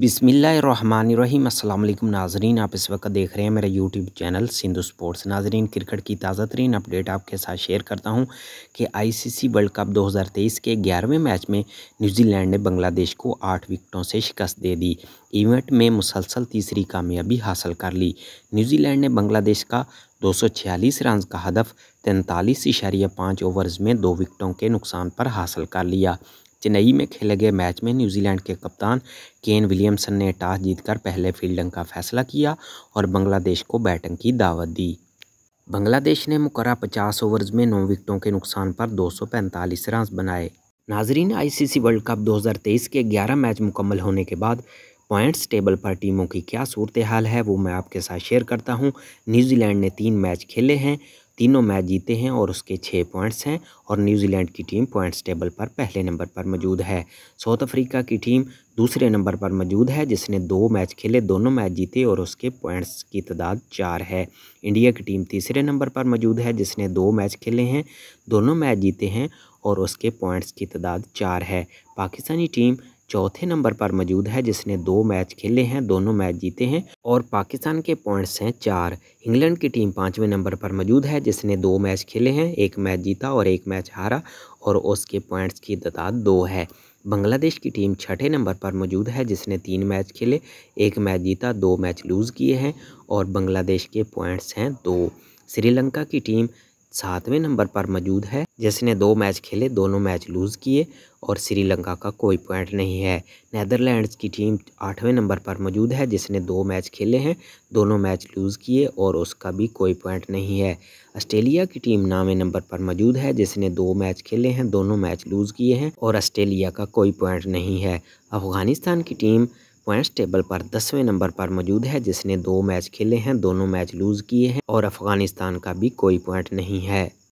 बिसमीम अल्लाम नाजरीन आप इस वक्त देख रहे हैं मेरा यूट्यूब चैनल सिंधु स्पोर्ट्स नाजरीन क्रिकेट की ताज़ा तरीन अपडेट आपके साथ शेयर करता हूं कि आईसीसी वर्ल्ड कप 2023 के ग्यारहवें मैच में न्यूजीलैंड ने बांग्लादेश को आठ विकेटों से शिकस्त दे दी इवेंट में मुसलसल तीसरी कामयाबी हासिल कर ली न्यूजीलैंड ने बांग्लादेश का छियालीस रन का हदफ तैंतालीस इशारिया पाँच ओवर्स में दो विकटों के नुकसान पर हासिल कर लिया चेन्नई में खेले गए मैच में न्यूजीलैंड के कप्तान केन विलियमसन ने टॉस जीतकर पहले फील्डिंग का फैसला किया और बांग्लादेश को बैटिंग की दावत दी बांग्लादेश ने मुकर पचास ओवर्स में नौ विकटों के नुकसान पर 245 रन बनाए नाजरीन आईसीसी वर्ल्ड कप 2023 के 11 मैच मुकम्मल होने के बाद पॉइंट्स टेबल पर टीमों की क्या सूरत हाल है वो मैं आपके साथ शेयर करता हूँ न्यूजीलैंड ने तीन मैच खेले हैं तीनों मैच जीते हैं और उसके छः पॉइंट्स हैं और न्यूजीलैंड की टीम पॉइंट्स टेबल पर पहले नंबर पर मौजूद है साउथ अफ्रीका की टीम दूसरे नंबर पर मौजूद है जिसने दो मैच खेले दोनों मैच जीते और उसके पॉइंट्स की तादाद चार है इंडिया की टीम तीसरे नंबर पर मौजूद है जिसने दो मैच खेले हैं दोनों मैच जीते हैं और उसके पॉइंट्स की तादाद चार है पाकिस्तानी टीम चौथे नंबर पर मौजूद है जिसने दो मैच खेले हैं दोनों मैच जीते हैं और पाकिस्तान के पॉइंट्स हैं चार इंग्लैंड की टीम पाँचवें नंबर पर मौजूद है जिसने दो मैच खेले हैं एक मैच जीता और एक मैच हारा और उसके पॉइंट्स की तादाद दो है बांग्लादेश की टीम छठे नंबर पर मौजूद है जिसने तीन मैच खेले एक मैच जीता दो मैच लूज़ किए हैं और बांग्लादेश के पॉइंट्स हैं दो श्रीलंका की टीम सातवें नंबर पर मौजूद है जिसने दो मैच खेले दोनों मैच लूज किए और श्रीलंका का कोई पॉइंट नहीं है नैदरलैंड्स की टीम आठवें नंबर पर मौजूद है जिसने दो मैच खेले हैं दोनों मैच लूज किए और उसका भी कोई पॉइंट नहीं है ऑस्ट्रेलिया की टीम नौवें नंबर पर मौजूद है जिसने दो मैच खेले हैं दोनों मैच लूज किए हैं और ऑस्ट्रेलिया का कोई पॉइंट नहीं है अफगानिस्तान की टीम पॉइंट्स टेबल पर दसवें नंबर पर मौजूद है जिसने दो मैच खेले हैं दोनों मैच लूज किए हैं और अफगानिस्तान का भी कोई पॉइंट नहीं है